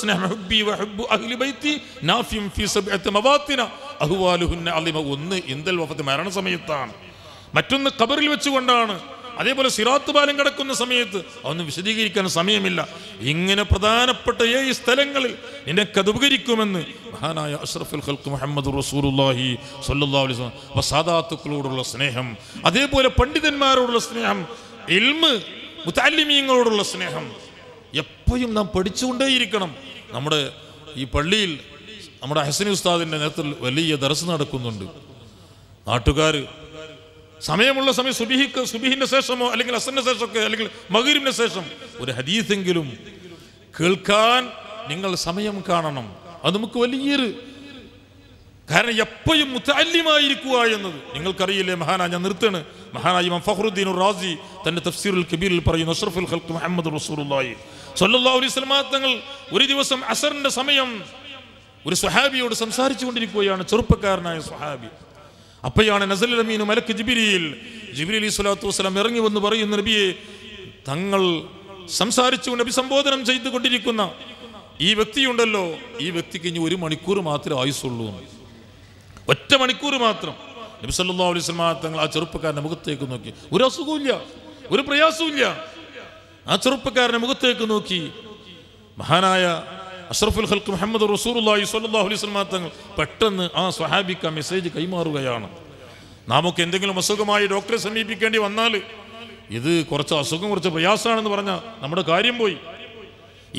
ഒന്ന് ഇന്ദൽ വഫത്ത് മരണസമയത്താണ് മറ്റൊന്ന് കബറിൽ വെച്ചുകൊണ്ടാണ് അതേപോലെ സിറാത്ത് പാലം കിടക്കുന്ന സമയത്ത് അതൊന്നും വിശദീകരിക്കാൻ സമയമില്ല ഇങ്ങനെ പ്രധാനപ്പെട്ട ഈ സ്ഥലങ്ങളിൽ നിന്നെ കതുപകരിക്കുമെന്ന് മഹാനായ അഷ്റഫുൽ ഖൽക്ക് മുഹമ്മദ് റസൂലുല്ലാഹി സ്വല്ലല്ലാഹു അലൈഹി സാദാത്തുക്കളോടുള്ള സ്നേഹം അതേപോലെ പണ്ഡിതന്മാരോടുള്ള സ്നേഹം ഇൽമ് മുത്താലിമീങ്ങളോടുള്ള സ്നേഹം എപ്പോഴും നാം പഠിച്ചുകൊണ്ടേയിരിക്കണം നമ്മുടെ ഈ പള്ളിയിൽ നമ്മുടെ ഹസനി ഉസ്താദിൻ്റെ നേതൃത്വത്തിൽ വലിയ ദർസ് നടക്കുന്നുണ്ട് നാട്ടുകാർ സമയമുള്ള സമയം സുബിഹിക്ക് സുബിഹിൻ്റെ ശേഷമോ അല്ലെങ്കിൽ അസറിൻ്റെ ശേഷമൊക്കെ അല്ലെങ്കിൽ മകുരിൻ്റെ ശേഷം ഒരു ഹദീസെങ്കിലും കേൾക്കാൻ നിങ്ങൾ സമയം കാണണം അത് നമുക്ക് വലിയൊരു കാരണം എപ്പോഴും മുത്തല്യമായിരിക്കുക എന്നത് നിങ്ങൾക്കറിയില്ലേ മഹാനായ ഞാൻ നിർത്താണ് മഹാനായി ഫഹ്റുദ്ദീൻ റാസി തന്റെ തഫ്സീറുൽ കബീറിൽ പറയുന്നു അഷ്റഫുൽ ഖൽക്ക് മുഹമ്മദ് റസൂലുള്ളാഹി സൊല്ലാ തങ്ങൾ ഒരു ദിവസം അസറിന്റെ സമയം ഒരു സുഹാബിയോട് സംസാരിച്ചു കൊണ്ടിരിക്കുകയാണ് ചെറുപ്പക്കാരനായ സുഹാബി അപ്പയാണ് നസൽ അമീൻ മലക്ക് ജിബിരിയിൽ ജിബിരി അലി സ്വലാത്തു വസ്സലാം ഇറങ്ങി വന്ന് പറയുന്ന നബിയെ തങ്ങൾ സംസാരിച്ചുകൊണ്ട് അഭിസംബോധനം ചെയ്തുകൊണ്ടിരിക്കുന്ന ഈ വ്യക്തിയുണ്ടല്ലോ ഈ വ്യക്തിക്ക് ഇനി ഒരു മണിക്കൂർ മാത്രമേ ആയുസുള്ളൂ ഒറ്റ മണിക്കൂർ മാത്രം നബിസല്ലാ അലൈഹി തങ്ങൾ ആ ചെറുപ്പക്കാരൻ്റെ മുഖത്തേക്ക് നോക്കി ഒരു ഇല്ല ഒരു ഇല്ല ആ ചെറുപ്പക്കാരനെ മുഖത്തേക്ക് നോക്കി മഹാനായ അഷ്റഫുൽ ഹൽക്ക് മുഹമ്മദ് റസൂർല്ലാഹി സ്വല്ലല്ലാഹു അലൈഹി വസല്ലം തങ്ങൾ പെട്ടെന്ന് ആ സ്വഹാബിക്ക് ആ മെസ്സേജ് കൈമാറുകയാണ് നാമൊക്കെ എന്തെങ്കിലും അസുഖമായി ഡോക്ടറെ സമീപിക്കേണ്ടി വന്നാൽ ഇത് കുറച്ച് അസുഖം കുറച്ച് പ്രയാസമാണെന്ന് പറഞ്ഞാൽ നമ്മുടെ കാര്യം പോയി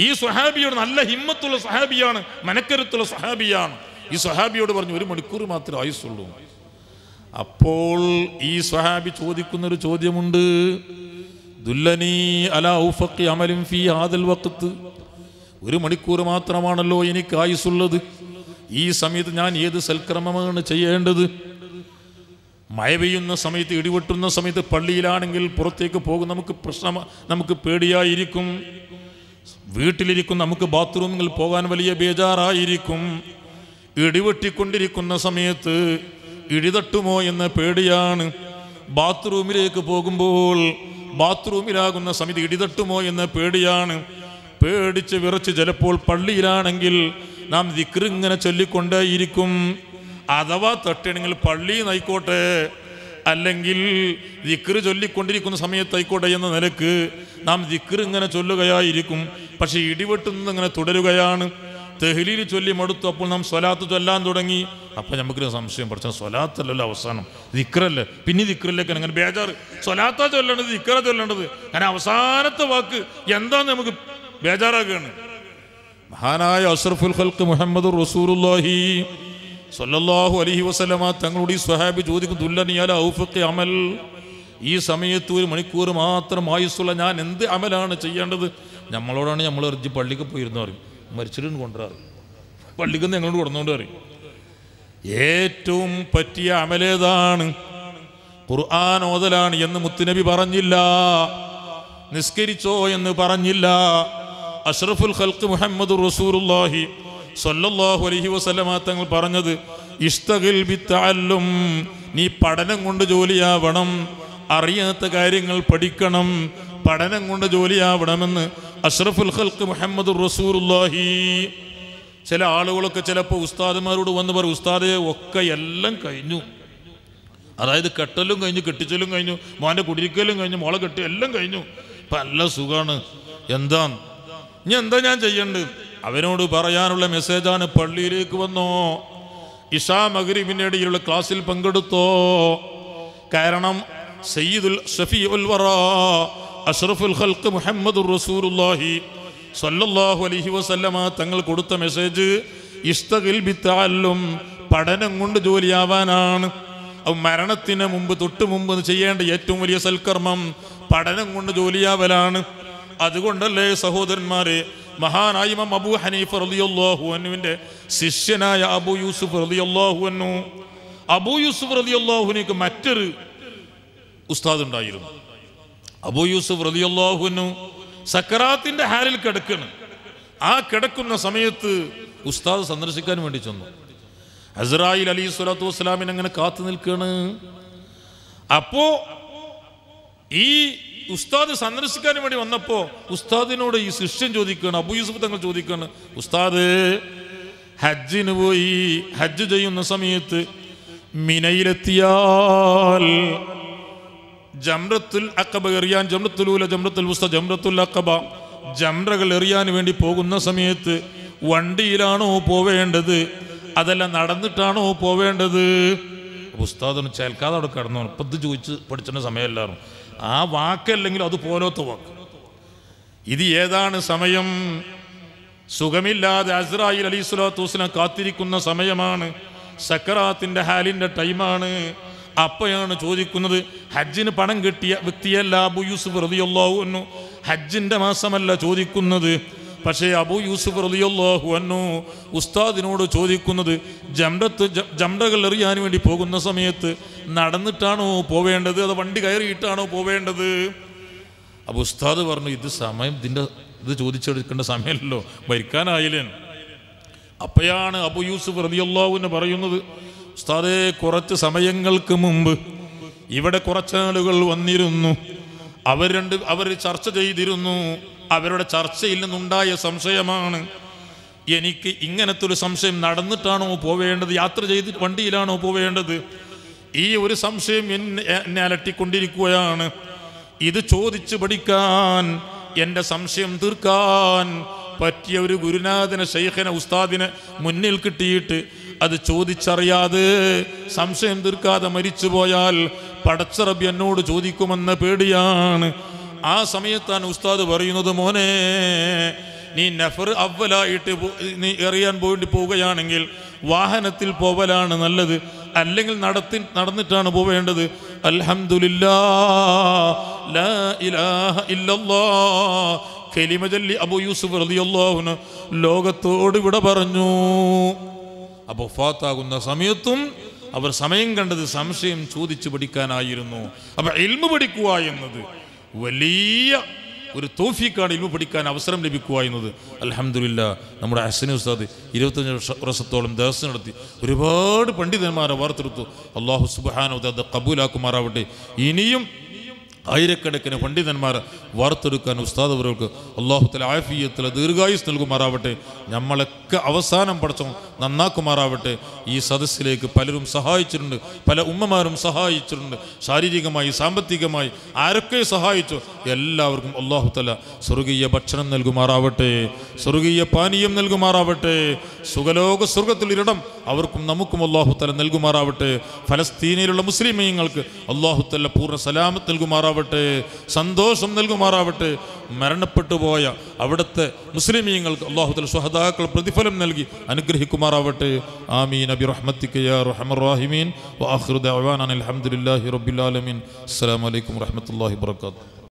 ഈ സ്വഹാബിയോട് നല്ല ഹിമ്മത്തുള്ള സഹാബിയാണ് മനക്കരുത്തുള്ള സഹാബിയാണ് ഈ സ്വഹാബിയോട് പറഞ്ഞു ഒരു മണിക്കൂർ മാത്രമേ ആയുസുള്ളൂ അപ്പോൾ ഈ സ്വഹാബി ചോദിക്കുന്നൊരു ചോദ്യമുണ്ട് ദുല്ലനീ അലാ ഉഫക്കി അമലും ഫീ ഹാദൽ വക്കത്ത് ഒരു മണിക്കൂർ മാത്രമാണല്ലോ എനിക്ക് ആയുസുള്ളത് ഈ സമയത്ത് ഞാൻ ഏത് സൽക്രമമാണ് ചെയ്യേണ്ടത് മഴ പെയ്യുന്ന സമയത്ത് ഇടിവെട്ടുന്ന സമയത്ത് പള്ളിയിലാണെങ്കിൽ പുറത്തേക്ക് പോകും നമുക്ക് പ്രശ്നം നമുക്ക് പേടിയായിരിക്കും വീട്ടിലിരിക്കും നമുക്ക് ബാത്റൂമിൽ പോകാൻ വലിയ ബേജാറായിരിക്കും ഇടിവെട്ടിക്കൊണ്ടിരിക്കുന്ന സമയത്ത് ഇടിതട്ടുമോ എന്ന പേടിയാണ് ബാത്റൂമിലേക്ക് പോകുമ്പോൾ ബാത്റൂമിലാകുന്ന സമിതി ഇടിതട്ടുമോ എന്ന പേടിയാണ് പേടിച്ച് വിറച്ച് ചിലപ്പോൾ പള്ളിയിലാണെങ്കിൽ നാം ദിക്റിങ്ങനെ ചൊല്ലിക്കൊണ്ടേയിരിക്കും അഥവാ തട്ടണെങ്കിൽ പള്ളി നയിക്കോട്ടെ അല്ലെങ്കിൽ ദിക്റ് ചൊല്ലിക്കൊണ്ടിരിക്കുന്ന സമയത്തായിക്കോട്ടെ എന്ന നിലക്ക് നാം ദിക്റ് ഇങ്ങനെ ചൊല്ലുകയായിരിക്കും പക്ഷേ ഇടിവെട്ടുന്നത് ഇങ്ങനെ തുടരുകയാണ് തെഹ്ലിയിൽ ചൊല്ലി മടുത്തു അപ്പോൾ നാം സ്വലാത്ത് ചൊല്ലാൻ തുടങ്ങി അപ്പോൾ നമുക്കൊരു സംശയം പഠിച്ചാൽ സ്വലാത്തല്ലല്ലോ അവസാനം ദിക്റല്ലേ പിന്നെ ദിക്റിലേക്ക് അങ്ങനെ ബേജാറ് സ്വലാത്ത ചൊല്ലേണ്ടത് ദിക്റ ചൊല്ലേണ്ടത് അങ്ങനെ അവസാനത്തെ വാക്ക് എന്താന്ന് നമുക്ക് ബേജാറാക്കുകയാണ് മഹാനായ അഷ്റഫുൽ ഹൽക്ക് മുഹമ്മദ് റസൂലുല്ലാഹി സ്വല്ലാഹു അലഹി വസ്ലമ തങ്ങളുടെ ഈ സ്വഹാബി ചോദിക്കും തുല്ലനിയാല ഔഫക്കി അമൽ ഈ സമയത്ത് ഒരു മണിക്കൂർ മാത്രം ആയുസ്സുള്ള ഞാൻ എന്ത് അമലാണ് ചെയ്യേണ്ടത് നമ്മളോടാണ് നമ്മൾ പള്ളിക്ക് പോയിരുന്നു പറയും മരിച്ചിട്ട് കൊണ്ടുവരാറ് പള്ളിക്ക് ഞങ്ങളോട് കൊടുന്നുകൊണ്ട് പറയും ഏറ്റവും പറ്റിയ അമലേതാണ് ഖുർആൻ ഓതലാണ് എന്ന് മുത്തുനബി പറഞ്ഞില്ല നിസ്കരിച്ചോ എന്ന് പറഞ്ഞില്ല അഷ്റഫുൽ ഖൽക്ക് മുഹമ്മദ് റസൂറുല്ലാഹി സല്ലല്ലാഹു അലൈഹി വസല്ലമ തങ്ങൾ പറഞ്ഞത് ഇഷ്ടകിൽ വിത്താലും നീ പഠനം കൊണ്ട് ജോലിയാവണം അറിയാത്ത കാര്യങ്ങൾ പഠിക്കണം പഠനം കൊണ്ട് ജോലിയാവണമെന്ന് അഷ്റഫുൽ ഖൽക്ക് മുഹമ്മദ് റസൂർഹി ചില ആളുകളൊക്കെ ചിലപ്പോൾ ഉസ്താദുമാരോട് വന്ന് പറയും ഉസ്താദ് ഒക്കെ എല്ലാം കഴിഞ്ഞു അതായത് കെട്ടലും കഴിഞ്ഞു കെട്ടിച്ചലും കഴിഞ്ഞു മോൻ്റെ കുടിരിക്കലും കഴിഞ്ഞു മോളെ കെട്ടി എല്ലാം കഴിഞ്ഞു ഇപ്പം നല്ല സുഖമാണ് എന്താ ഇനി എന്താ ഞാൻ ചെയ്യേണ്ടത് അവനോട് പറയാനുള്ള മെസ്സേജാണ് പള്ളിയിലേക്ക് വന്നോ ഇഷാ മഗ്രീബിൻ്റെ ഇടയിലുള്ള ക്ലാസ്സിൽ പങ്കെടുത്തോ കാരണം സയ്യിദുൽ ഷഫി ഉൽവറ അഷ്റഫുൽ ഹൽക്ക് മുഹമ്മദ് റസൂലുള്ളാഹി സല്ലല്ലാഹു അലൈഹി വസല്ലമ തങ്ങൾ കൊടുത്ത മെസ്സേജ് ഇഷ്ടകിൽ ബിത്താലും പഠനം കൊണ്ട് ജോലിയാവാനാണ് മരണത്തിന് മുമ്പ് തൊട്ട് മുമ്പ് ചെയ്യേണ്ട ഏറ്റവും വലിയ സൽക്കർമ്മം പഠനം കൊണ്ട് ജോലിയാവലാണ് അതുകൊണ്ടല്ലേ സഹോദരന്മാരെ മഹാനായ അബു ഹനീഫ് റലിയല്ലാഹു അനുവിൻ്റെ ശിഷ്യനായ അബു യൂസുഫ് റലിയല്ലാഹു അനു അബു യൂസുഫ് റലിയല്ലാഹുവിനേക്ക് മറ്റൊരു ഉസ്താദ് ഉണ്ടായിരുന്നു അബു യൂസുഫ് റലിയല്ലാഹുനു സക്കറാത്തിന്റെ ഹാലിൽ കിടക്കണ് ആ കിടക്കുന്ന സമയത്ത് ഉസ്താദ് സന്ദർശിക്കാൻ വേണ്ടി ചെന്നു ഹസ്രായിൽ അലി സ്വലാത്തു വസ്സലാമിന് അങ്ങനെ കാത്തു നിൽക്കാണ് അപ്പോ ഈ ഉസ്താദ് സന്ദർശിക്കാൻ വേണ്ടി വന്നപ്പോൾ ഉസ്താദിനോട് ഈ ശിഷ്യൻ ചോദിക്കുകയാണ് അബു യൂസുഫ് തങ്ങൾ ചോദിക്കുകയാണ് ഉസ്താദ് ഹജ്ജിന് പോയി ഹജ്ജ് ചെയ്യുന്ന സമയത്ത് മിനയിലെത്തിയാൽ ജംറത്തുൽ അക്കബ എറിയാൻ ജംറത്തുലൂല ജംറത്തുൽ ഉസ്ത ജംറത്തുൽ അക്കബ ജംറകൾ എറിയാൻ വേണ്ടി പോകുന്ന സമയത്ത് വണ്ടിയിലാണോ പോവേണ്ടത് അതല്ല നടന്നിട്ടാണോ പോവേണ്ടത് ഉസ്താദൊന്ന് ചേൽക്കാതെ അവിടെ കിടന്നു ഇപ്പം ചോദിച്ച് പഠിച്ചിട്ട് സമയമല്ലായിരുന്നു ആ വാക്കല്ലെങ്കിൽ അത് പോലത്തെ വാക്ക് ഇത് ഏതാണ് സമയം സുഖമില്ലാതെ അസ്രായിൽ അലി സ്വലാത്തു വസ്ലാം കാത്തിരിക്കുന്ന സമയമാണ് സക്കറാത്തിൻ്റെ ഹാലിൻ്റെ ടൈമാണ് അപ്പോഴാണ് ചോദിക്കുന്നത് ഹജ്ജിന് പണം കിട്ടിയ വ്യക്തിയല്ല അബു യൂസുഫ് റതിയല്ലാഹു എന്നു ഹജ്ജിൻ്റെ മാസമല്ല ചോദിക്കുന്നത് പക്ഷേ അബു യൂസുഫ് റലിയല്ലാഹു എന്നു ഉസ്താദിനോട് ചോദിക്കുന്നത് ജംറത്ത് ജംറകൾ എറിയാൻ വേണ്ടി പോകുന്ന സമയത്ത് നടന്നിട്ടാണോ പോവേണ്ടത് അത് വണ്ടി കയറിയിട്ടാണോ പോവേണ്ടത് അപ്പോൾ ഉസ്താദ് പറഞ്ഞു ഇത് സമയം ഇതിൻ്റെ ഇത് ചോദിച്ചെടുക്കേണ്ട സമയമല്ലോ ഭരിക്കാനായില്ലേ അപ്പോഴാണ് അബു യൂസുഫ് റലിയല്ലാഹുവിന് പറയുന്നത് സ്ഥലേ കുറച്ച് സമയങ്ങൾക്ക് മുമ്പ് ഇവിടെ കുറച്ചാളുകൾ വന്നിരുന്നു അവർ രണ്ട് അവർ ചർച്ച ചെയ്തിരുന്നു അവരുടെ ചർച്ചയിൽ നിന്നുണ്ടായ സംശയമാണ് എനിക്ക് ഇങ്ങനത്തെ ഒരു സംശയം നടന്നിട്ടാണോ പോവേണ്ടത് യാത്ര ചെയ്ത് വണ്ടിയിലാണോ പോവേണ്ടത് ഈ ഒരു സംശയം എന്നെ അലട്ടിക്കൊണ്ടിരിക്കുകയാണ് ഇത് ചോദിച്ചു പഠിക്കാൻ എൻ്റെ സംശയം തീർക്കാൻ പറ്റിയ ഒരു ഗുരുനാഥനെ ഷെയ്ഖിനെ ഉസ്താദിനെ മുന്നിൽ കിട്ടിയിട്ട് അത് ചോദിച്ചറിയാതെ സംശയം തീർക്കാതെ മരിച്ചുപോയാൽ പടച്ചറബി എന്നോട് ചോദിക്കുമെന്ന പേടിയാണ് ആ സമയത്താണ് ഉസ്താദ് പറയുന്നത് മോനെ നീ നഫർ അവലായിട്ട് നീ എറിയാൻ പോയിട്ട് പോവുകയാണെങ്കിൽ വാഹനത്തിൽ പോവലാണ് നല്ലത് അല്ലെങ്കിൽ നടത്തി നടന്നിട്ടാണ് പോവേണ്ടത് അൽഹമില്ലാ കെലിമ അബു യൂസുഫ് റതിയല്ലാഹുന് ലോകത്തോട് ഇവിടെ പറഞ്ഞു അപ്പോൾ ഫാത്താകുന്ന സമയത്തും അവർ സമയം കണ്ടത് സംശയം ചോദിച്ചു പഠിക്കാനായിരുന്നു അപ്പം എൽമ പഠിക്കുക എന്നത് വലിയ ഒരു തോഫിക്കാണ് ഇൽമ പഠിക്കാൻ അവസരം ലഭിക്കുക എന്നത് അലഹമില്ല നമ്മുടെ അഹ്സനി ഉസ്താദ് ഇരുപത്തഞ്ച് വർഷത്തോളം ദേവസ്വം നടത്തി ഒരുപാട് പണ്ഡിതന്മാരെ വാർത്തെടുത്തു അള്ളാഹു സുബാനോ അത് കബൂലാക്കുമാറാവട്ടെ ഇനിയും ആയിരക്കണക്കിന് പണ്ഡിതന്മാർ വാർത്തെടുക്കാൻ ഉസ്താദ് അവർക്ക് അള്ളാഹുത്തല ആഫിയത്തിൽ ദീർഘായുസ് നൽകുമാറാവട്ടെ നമ്മളൊക്കെ അവസാനം പഠിച്ചോ നന്നാക്കുമാറാവട്ടെ ഈ സദസ്സിലേക്ക് പലരും സഹായിച്ചിട്ടുണ്ട് പല ഉമ്മമാരും സഹായിച്ചിട്ടുണ്ട് ശാരീരികമായി സാമ്പത്തികമായി ആരൊക്കെ സഹായിച്ചു എല്ലാവർക്കും അള്ളാഹുത്തല സ്വർഗീയ ഭക്ഷണം നൽകുമാറാവട്ടെ സ്വർഗീയ പാനീയം നൽകുമാറാവട്ടെ സുഖലോക സ്വർഗത്തിൽ ഇടം അവർക്കും നമുക്കും അള്ളാഹുത്തല നൽകുമാറാവട്ടെ ഫലസ്തീനയിലുള്ള മുസ്ലിമീങ്ങൾക്ക് അള്ളാഹുത്തല പൂർണ്ണ സലാമത്ത് നൽകുമാറാവട്ടെ നൽകുമാറാവട്ടെ സന്തോഷം നൽകുമാറാവട്ടെ മരണപ്പെട്ടു പോയ അവിടുത്തെ മുസ്ലിമീങ്ങൾക്ക് അള്ളാഹുദൽ സുഹദാക്കൾ പ്രതിഫലം നൽകി അനുഗ്രഹിക്കുമാറാവട്ടെ ആമീൻ അബി റഹ്മത്തിക്കയാഹ്മീൻ അലഹമുല്ലാഹി റബുലാലമീൻ അസ്സാം വലൈക്കും വാഹമത്തല്ലാഹി വർക്കാത്തു